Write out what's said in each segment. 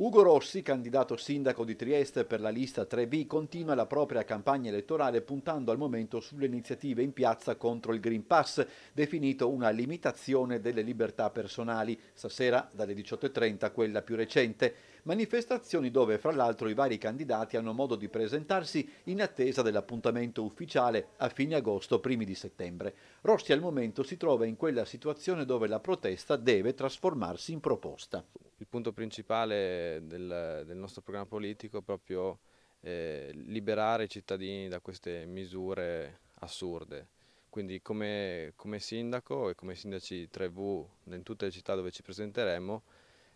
Ugo Rossi, candidato sindaco di Trieste per la lista 3B, continua la propria campagna elettorale puntando al momento sulle iniziative in piazza contro il Green Pass, definito una limitazione delle libertà personali, stasera dalle 18.30 quella più recente, manifestazioni dove fra l'altro i vari candidati hanno modo di presentarsi in attesa dell'appuntamento ufficiale a fine agosto, primi di settembre. Rossi al momento si trova in quella situazione dove la protesta deve trasformarsi in proposta il punto principale del, del nostro programma politico è proprio eh, liberare i cittadini da queste misure assurde. Quindi come, come sindaco e come sindaci 3V in tutte le città dove ci presenteremo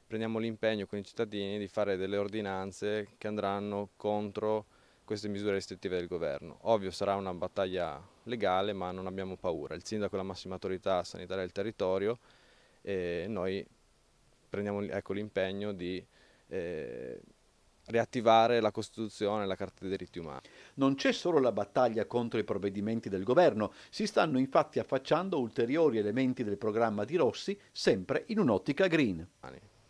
prendiamo l'impegno con i cittadini di fare delle ordinanze che andranno contro queste misure restrittive del governo. Ovvio sarà una battaglia legale ma non abbiamo paura. Il sindaco è la massima autorità sanitaria del territorio e noi prendiamo ecco, l'impegno di eh, riattivare la Costituzione e la Carta dei diritti umani. Non c'è solo la battaglia contro i provvedimenti del governo, si stanno infatti affacciando ulteriori elementi del programma di Rossi, sempre in un'ottica green.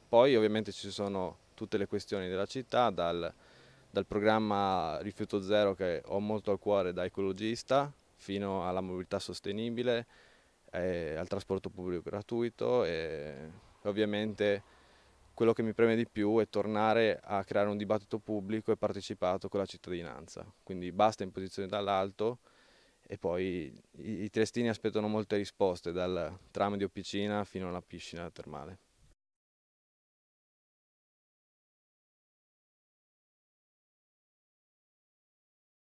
Poi ovviamente ci sono tutte le questioni della città, dal, dal programma Rifiuto Zero che ho molto al cuore da ecologista, fino alla mobilità sostenibile, eh, al trasporto pubblico gratuito. E Ovviamente quello che mi preme di più è tornare a creare un dibattito pubblico e partecipato con la cittadinanza. Quindi basta imposizioni dall'alto e poi i, i triestini aspettano molte risposte dal tram di Oppicina fino alla piscina termale.